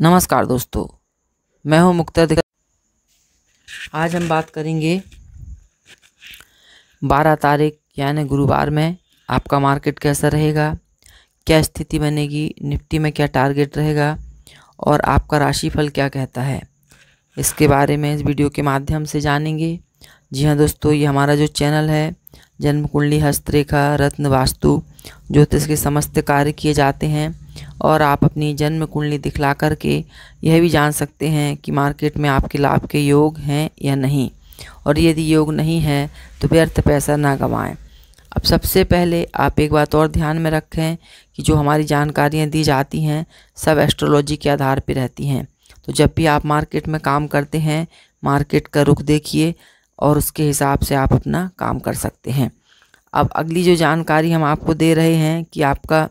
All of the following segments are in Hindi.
नमस्कार दोस्तों मैं हूं मुक्ता आज हम बात करेंगे 12 तारीख यानी गुरुवार में आपका मार्केट कैसा रहेगा क्या स्थिति बनेगी निफ्टी में क्या टारगेट रहेगा और आपका राशिफल क्या कहता है इसके बारे में इस वीडियो के माध्यम से जानेंगे जी हाँ दोस्तों ये हमारा जो चैनल है जन्म कुंडली हस्तरेखा रत्न वास्तु ज्योतिष के समस्त कार्य किए जाते हैं और आप अपनी जन्म कुंडली दिखला करके यह भी जान सकते हैं कि मार्केट में आपके लाभ के योग हैं या नहीं और यदि योग नहीं है तो व्यर्थ पैसा ना गंवाएं अब सबसे पहले आप एक बात और ध्यान में रखें कि जो हमारी जानकारियाँ दी जाती हैं सब एस्ट्रोलॉजी के आधार पर रहती हैं तो जब भी आप मार्केट में काम करते हैं मार्केट का रुख देखिए और उसके हिसाब से आप अपना काम कर सकते हैं अब अगली जो जानकारी हम आपको दे रहे हैं कि आपका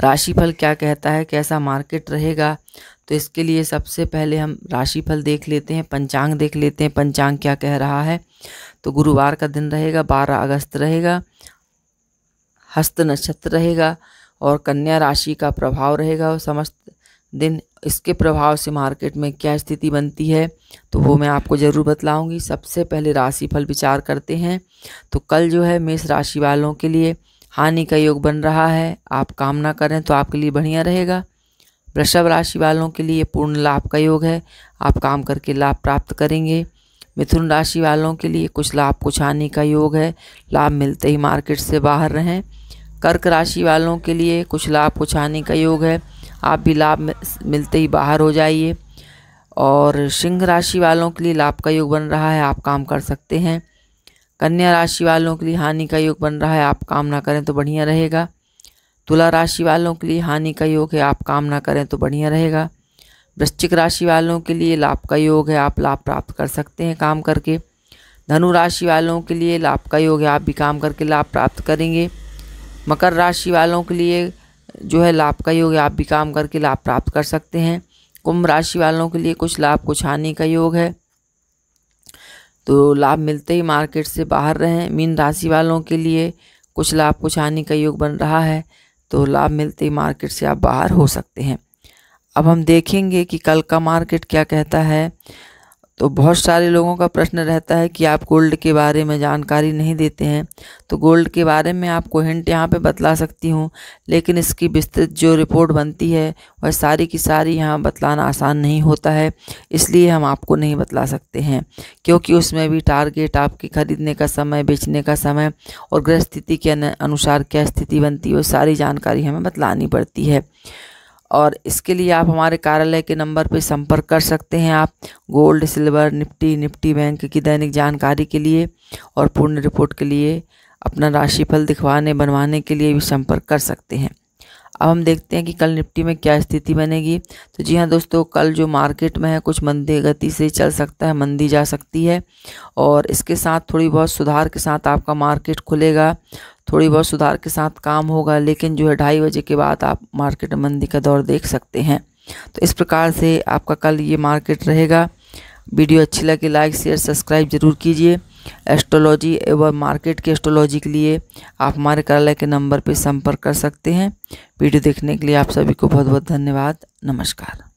राशिफल क्या कहता है कैसा मार्केट रहेगा तो इसके लिए सबसे पहले हम राशिफल देख लेते हैं पंचांग देख लेते हैं पंचांग क्या कह रहा है तो गुरुवार का दिन रहेगा बारह अगस्त रहेगा हस्त नक्षत्र रहेगा और कन्या राशि का प्रभाव रहेगा और समस्त दिन इसके प्रभाव से मार्केट में क्या स्थिति बनती है तो वो मैं आपको ज़रूर बतलाऊंगी सबसे पहले राशिफल विचार करते हैं तो कल जो है मेष राशि वालों के लिए हानि का योग बन रहा है आप कामना करें तो आपके लिए बढ़िया रहेगा वृषभ राशि वालों के लिए पूर्ण लाभ का योग है आप काम करके लाभ प्राप्त करेंगे मिथुन राशि वालों के लिए कुछ लाभ कुछ हानि का योग है लाभ मिलते ही मार्केट से बाहर रहें कर्क राशि वालों के लिए कुछ लाभ कुछ हानि का योग है आप भी लाभ मिलते ही बाहर हो जाइए और सिंह राशि वालों के लिए लाभ का योग बन रहा है आप काम कर सकते हैं कन्या राशि वालों के लिए हानि का योग बन रहा है आप काम ना करें तो बढ़िया रहेगा तुला राशि वालों के लिए हानि का योग है आप काम ना करें तो बढ़िया रहेगा वृश्चिक राशि वालों के लिए लाभ का योग है आप लाभ प्राप्त कर सकते हैं काम करके धनु राशि वालों के लिए लाभ का योग है आप भी काम करके लाभ प्राप्त करेंगे मकर राशि वालों के लिए जो है लाभ का योग है आप भी काम करके लाभ प्राप्त कर सकते हैं कुंभ राशि वालों के लिए कुछ लाभ कुछ हानि का योग है तो लाभ मिलते ही मार्केट से बाहर रहें मीन राशि वालों के लिए कुछ लाभ कुछ हानि का योग बन रहा है तो लाभ मिलते ही मार्केट से आप बाहर हो सकते हैं अब हम देखेंगे कि कल का मार्केट क्या कहता है तो बहुत सारे लोगों का प्रश्न रहता है कि आप गोल्ड के बारे में जानकारी नहीं देते हैं तो गोल्ड के बारे में आपको हिंट यहाँ पे बतला सकती हूँ लेकिन इसकी विस्तृत जो रिपोर्ट बनती है वह सारी की सारी यहाँ बतलाना आसान नहीं होता है इसलिए हम आपको नहीं बतला सकते हैं क्योंकि उसमें भी टारगेट आपके ख़रीदने का समय बेचने का समय और गृह स्थिति के अनुसार क्या स्थिति बनती है वो सारी जानकारी हमें बतलानी पड़ती है और इसके लिए आप हमारे कार्यालय के नंबर पर संपर्क कर सकते हैं आप gold silver Nifty Nifty bank की दैनिक जानकारी के लिए और पूर्ण रिपोर्ट के लिए अपना राशिफल दिखवाने बनवाने के लिए भी संपर्क कर सकते हैं अब हम देखते हैं कि कल निफ्टी में क्या स्थिति बनेगी तो जी हाँ दोस्तों कल जो मार्केट में है कुछ मंदी गति से चल सकता है मंदी जा सकती है और इसके साथ थोड़ी बहुत सुधार के साथ आपका मार्केट खुलेगा थोड़ी बहुत सुधार के साथ काम होगा लेकिन जो है ढाई बजे के बाद आप मार्केट मंदी का दौर देख सकते हैं तो इस प्रकार से आपका कल ये मार्केट रहेगा वीडियो अच्छी लगे लाइक शेयर सब्सक्राइब जरूर कीजिए एस्ट्रोलॉजी एवं मार्केट की एस्ट्रोलॉजी के लिए आप हमारे कार्यालय के नंबर पर संपर्क कर सकते हैं वीडियो देखने के लिए आप सभी को बहुत बहुत धन्यवाद नमस्कार